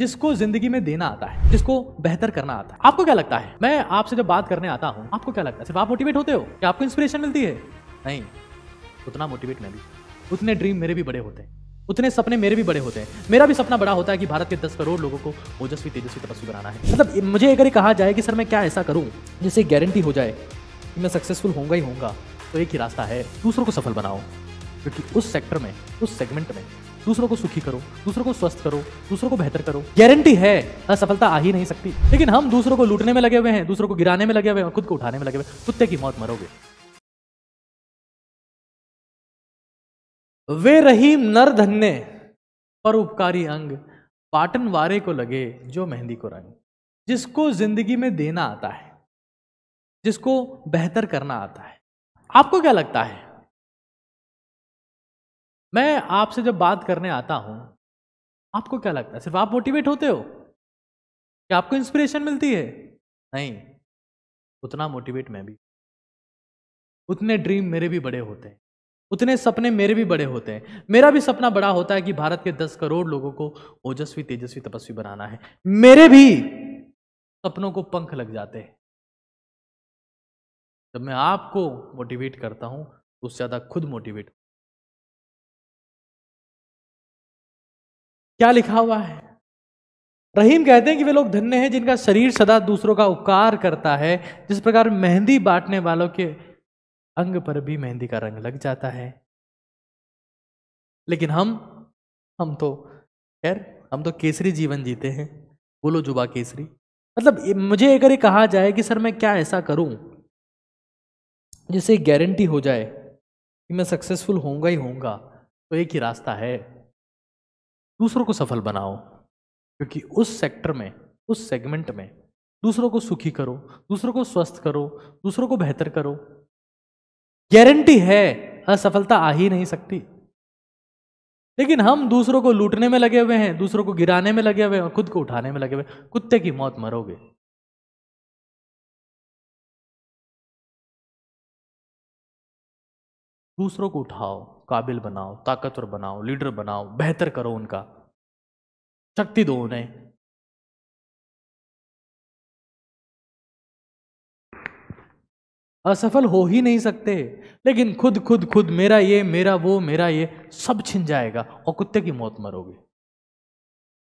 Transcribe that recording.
जिसको जिंदगी में देना आता है जिसको बेहतर करना आता है आपको क्या लगता है मैं आपसे जब बात करने आता हूँ आपको क्या लगता है सिर्फ आप मोटिवेट होते हो क्या आपको इंस्पिरेशन मिलती है नहीं उतना मोटिवेट मैं भी उतने ड्रीम मेरे भी बड़े होते हैं उतने सपने मेरे भी बड़े होते हैं मेरा भी सपना बड़ा होता है कि भारत के दस करोड़ लोगों को ओजस्वी तेजस्वी तपस्वी बनाना है मतलब मुझे अगर कहा जाए कि सर मैं क्या ऐसा करूं जिससे गारंटी हो जाए कि मैं सक्सेसफुल होऊंगा ही होऊंगा तो एक ही रास्ता है दूसरों को सफल बनाओ क्योंकि उस सेक्टर में उस सेगमेंट में दूसरों को सुखी करो दूसरों को स्वस्थ करो दूसरों को बेहतर करो गारंटी है असफलता आ ही नहीं सकती लेकिन हम दूसरों को लूटने में लगे हुए हैं दूसरों को गिराने में लगे हुए हैं खुद को उठाने में लगे हुए हैं कुत्ते की मौत मरोगे वे रहीम नर धन्य पर उपकारी अंग पाटन वारे को लगे जो मेहंदी को रंग जिसको जिंदगी में देना आता है जिसको बेहतर करना आता है आपको क्या लगता है मैं आपसे जब बात करने आता हूं आपको क्या लगता है सिर्फ आप मोटिवेट होते हो क्या आपको इंस्पिरेशन मिलती है नहीं उतना मोटिवेट मैं भी उतने ड्रीम मेरे भी बड़े होते हैं उतने सपने मेरे भी बड़े होते हैं मेरा भी सपना बड़ा होता है कि भारत के दस करोड़ लोगों को ओजस्वी तेजस्वी तपस्वी बनाना है मेरे भी सपनों को पंख लग जाते हैं जब मैं आपको मोटिवेट करता हूं तो उससे ज़्यादा खुद मोटिवेट क्या लिखा हुआ है रहीम कहते हैं कि वे लोग धन्य हैं जिनका शरीर सदा दूसरों का उपकार करता है जिस प्रकार मेहंदी बांटने वालों के अंग पर भी मेहंदी का रंग लग जाता है लेकिन हम हम तो खैर हम तो केसरी जीवन जीते हैं बोलो जुबा केसरी मतलब मुझे अगर ये कहा जाए कि सर मैं क्या ऐसा करूं जिससे गारंटी हो जाए कि मैं सक्सेसफुल होऊंगा ही होऊंगा तो एक ही रास्ता है दूसरों को सफल बनाओ क्योंकि उस सेक्टर में उस सेगमेंट में दूसरों को सुखी करो दूसरों को स्वस्थ करो दूसरों को बेहतर करो गारंटी है असफलता आ ही नहीं सकती लेकिन हम दूसरों को लूटने में लगे हुए हैं दूसरों को गिराने में लगे हुए हैं और खुद को उठाने में लगे हुए हैं कुत्ते की मौत मरोगे दूसरों को उठाओ काबिल बनाओ ताकतवर बनाओ लीडर बनाओ बेहतर करो उनका शक्ति दो उन्हें असफल हो ही नहीं सकते लेकिन खुद खुद खुद मेरा ये मेरा वो मेरा ये सब छिन जाएगा और कुत्ते की मौत मरोगे